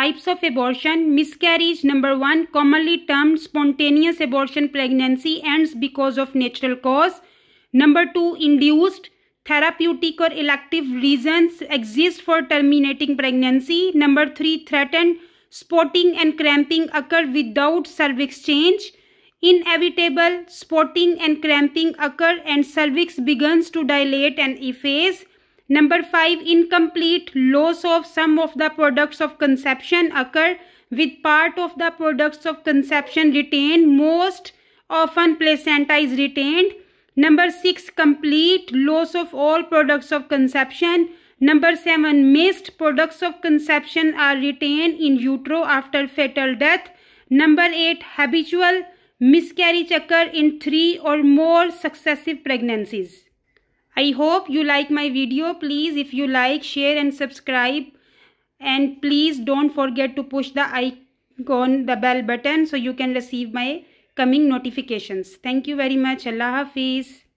types of abortion miscarriage number 1 commonly termed spontaneous abortion pregnancy ends because of natural cause number 2 induced therapeutic or elective reasons exist for terminating pregnancy number 3 threatened spotting and cramping occur without cervix change inevitable spotting and cramping occur and cervix begins to dilate and efface Number 5. Incomplete loss of some of the products of conception occur with part of the products of conception retained. Most often placenta is retained. Number 6. Complete loss of all products of conception. Number 7. Missed products of conception are retained in utero after fetal death. Number 8. Habitual miscarriage occur in 3 or more successive pregnancies. I hope you like my video. Please, if you like, share and subscribe. And please don't forget to push the icon, the bell button so you can receive my coming notifications. Thank you very much. Allah Hafiz.